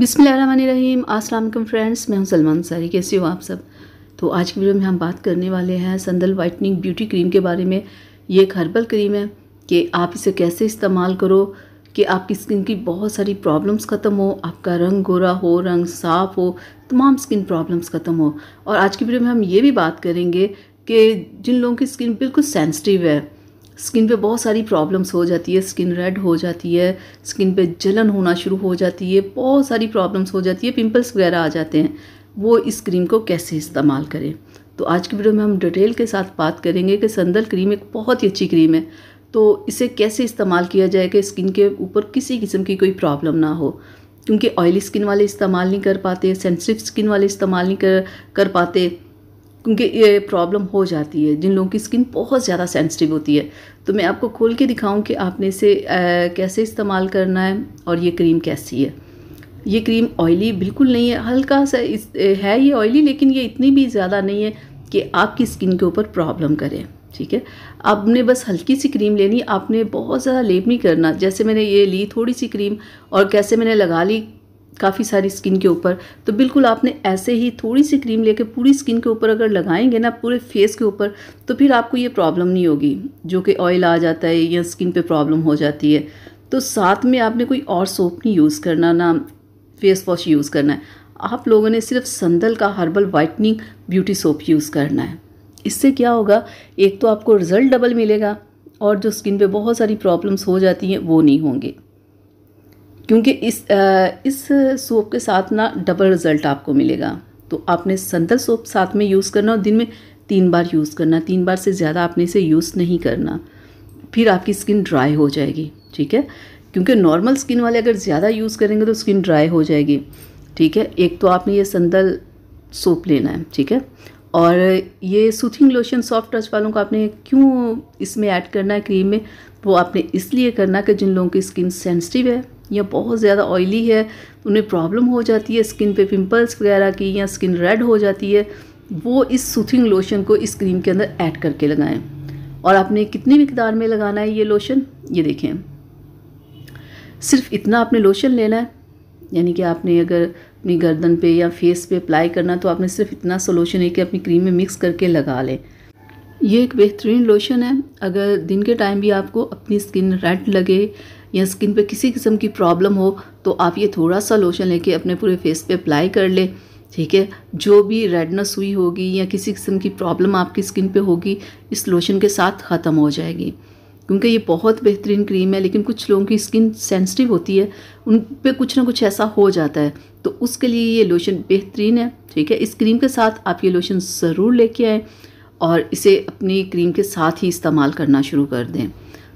बिसमीम वालेकुम फ्रेंड्स मैं हूं सलमान सारी कैसे हो आप सब तो आज की वीडियो में हम बात करने वाले हैं संदल वाइटनिंग ब्यूटी क्रीम के बारे में ये एक हर्बल क्रीम है कि आप इसे कैसे इस्तेमाल करो कि आपकी स्किन की बहुत सारी प्रॉब्लम्स ख़त्म हो आपका रंग गोरा हो रंग साफ़ हो तमाम स्किन प्रॉब्लम्स ख़त्म हो और आज की वीडियो में हम ये भी बात करेंगे कि जिन लोगों की स्किन बिल्कुल सेंसिटिव है स्किन पे बहुत सारी प्रॉब्लम्स हो जाती है स्किन रेड हो जाती है स्किन पे जलन होना शुरू हो जाती है बहुत सारी प्रॉब्लम्स हो जाती है पिंपल्स वगैरह आ जाते हैं वो इस क्रीम को कैसे इस्तेमाल करें तो आज की वीडियो में हम डिटेल के साथ बात करेंगे कि संदल क्रीम एक बहुत ही अच्छी क्रीम है तो इसे कैसे इस्तेमाल किया जाए कि स्किन के ऊपर किसी किस्म की कोई प्रॉब्लम ना हो क्योंकि ऑयली स्किन वाले इस्तेमाल नहीं कर पाते सेंसिटिव स्किन वाले इस्तेमाल नहीं कर कर पाते क्योंकि ये प्रॉब्लम हो जाती है जिन लोगों की स्किन बहुत ज़्यादा सेंसिटिव होती है तो मैं आपको खोल के दिखाऊं कि आपने इसे कैसे इस्तेमाल करना है और ये क्रीम कैसी है ये क्रीम ऑयली बिल्कुल नहीं है हल्का सा इस है ये ऑयली लेकिन ये इतनी भी ज़्यादा नहीं है कि आपकी स्किन के ऊपर प्रॉब्लम करें ठीक है आपने बस हल्की सी क्रीम लेनी आपने बहुत ज़्यादा लेप नहीं करना जैसे मैंने ये ली थोड़ी सी क्रीम और कैसे मैंने लगा ली काफ़ी सारी स्किन के ऊपर तो बिल्कुल आपने ऐसे ही थोड़ी सी क्रीम लेके पूरी स्किन के ऊपर अगर लगाएंगे ना पूरे फेस के ऊपर तो फिर आपको ये प्रॉब्लम नहीं होगी जो कि ऑयल आ जाता है या स्किन पे प्रॉब्लम हो जाती है तो साथ में आपने कोई और सोप नहीं यूज़ करना ना फेस वॉश यूज़ करना है आप लोगों ने सिर्फ संदल का herbal whitening beauty soap use करना है इससे क्या होगा एक तो आपको रिज़ल्ट डबल मिलेगा और जो स्किन पर बहुत सारी प्रॉब्लम्स हो जाती हैं वो नहीं होंगी क्योंकि इस इस सोप के साथ ना डबल रिज़ल्ट आपको मिलेगा तो आपने संदल सोप साथ में यूज़ करना और दिन में तीन बार यूज़ करना तीन बार से ज़्यादा आपने इसे यूज़ नहीं करना फिर आपकी स्किन ड्राई हो जाएगी ठीक है क्योंकि नॉर्मल स्किन वाले अगर ज़्यादा यूज़ करेंगे तो स्किन ड्राई हो जाएगी ठीक है एक तो आपने ये संदल सोप लेना है ठीक है और ये सूथिंग लोशन सॉफ्ट टच वालों को आपने क्यों इसमें ऐड करना है क्रीम में वो आपने इसलिए करना कि जिन लोगों की स्किन सेंसिटिव है या बहुत ज़्यादा ऑयली है तो उन्हें प्रॉब्लम हो जाती है स्किन पे पिंपल्स वगैरह की या स्किन रेड हो जाती है वो इस सूथिंग लोशन को इस क्रीम के अंदर ऐड करके लगाएं और आपने कितनी मकदार में लगाना है ये लोशन ये देखें सिर्फ इतना आपने लोशन लेना है यानी कि आपने अगर अपनी गर्दन पे या फेस पे अप्लाई करना तो आपने सिर्फ इतना लोशन है कि अपनी क्रीम में मिक्स करके लगा लें ये एक बेहतरीन लोशन है अगर दिन के टाइम भी आपको अपनी स्किन रेड लगे या स्किन पे किसी किस्म की प्रॉब्लम हो तो आप ये थोड़ा सा लोशन लेके अपने पूरे फेस पे अप्लाई कर ले ठीक है जो भी रेडनेस हुई होगी या किसी किस्म की प्रॉब्लम आपकी स्किन पे होगी इस लोशन के साथ ख़त्म हो जाएगी क्योंकि ये बहुत बेहतरीन क्रीम है लेकिन कुछ लोगों की स्किन सेंसिटिव होती है उन पर कुछ ना कुछ ऐसा हो जाता है तो उसके लिए ये लोशन बेहतरीन है ठीक है इस क्रीम के साथ आप ये लोशन ज़रूर लेके आएँ और इसे अपनी क्रीम के साथ ही इस्तेमाल करना शुरू कर दें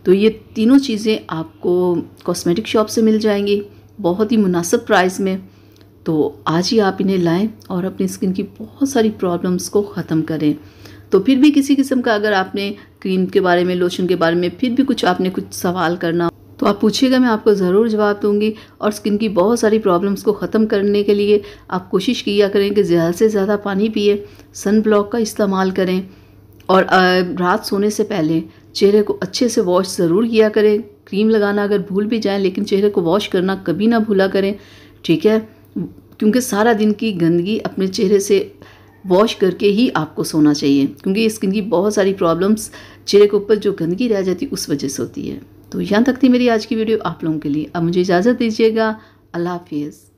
तो ये तीनों चीज़ें आपको कॉस्मेटिक शॉप से मिल जाएंगी बहुत ही मुनासिब प्राइस में तो आज ही आप इन्हें लाएं और अपनी स्किन की बहुत सारी प्रॉब्लम्स को ख़त्म करें तो फिर भी किसी किस्म का अगर आपने क्रीम के बारे में लोशन के बारे में फिर भी कुछ आपने कुछ सवाल करना तो आप पूछिएगा मैं आपको ज़रूर जवाब दूंगी और स्किन की बहुत सारी प्रॉब्लम्स को ख़त्म करने के लिए आप कोशिश किया करें कि ज़्यादा से ज़्यादा पानी पिए सन ब्लॉक का इस्तेमाल करें और रात सोने से पहले चेहरे को अच्छे से वॉश ज़रूर किया करें क्रीम लगाना अगर भूल भी जाएं लेकिन चेहरे को वॉश करना कभी ना भूला करें ठीक है क्योंकि सारा दिन की गंदगी अपने चेहरे से वॉश करके ही आपको सोना चाहिए क्योंकि स्किन की बहुत सारी प्रॉब्लम्स चेहरे के ऊपर जो गंदगी रह जाती उस वजह से होती है तो यहाँ तक थी मेरी आज की वीडियो आप लोगों के लिए अब मुझे इजाज़त दीजिएगा अल्लाह हाफिज़